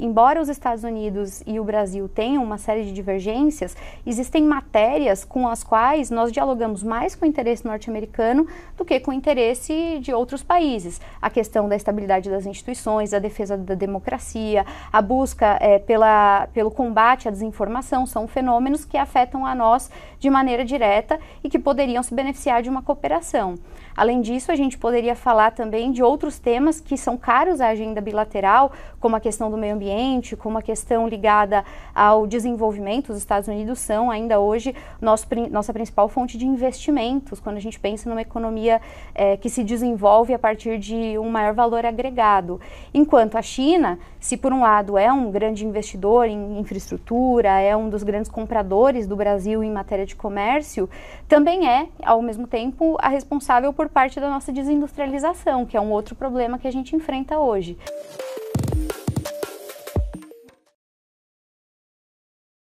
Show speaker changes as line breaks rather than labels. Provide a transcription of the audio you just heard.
embora os Estados Unidos e o Brasil tenham uma série de divergências, existem matérias com as quais nós dialogamos mais com o interesse norte-americano do que com o interesse de outros países. A questão da estabilidade das instituições, a defesa da democracia, a busca é, pela, pelo combate à desinformação são fenômenos que afetam a nós de maneira direta e que poderiam se beneficiar de uma cooperação. Além disso, a gente poderia falar também de outros temas que são caros à agenda bilateral, como a questão do meio ambiente com como a questão ligada ao desenvolvimento, os Estados Unidos são ainda hoje nosso, nossa principal fonte de investimentos, quando a gente pensa numa economia é, que se desenvolve a partir de um maior valor agregado. Enquanto a China, se por um lado é um grande investidor em infraestrutura, é um dos grandes compradores do Brasil em matéria de comércio, também é, ao mesmo tempo, a responsável por parte da nossa desindustrialização, que é um outro problema que a gente enfrenta hoje.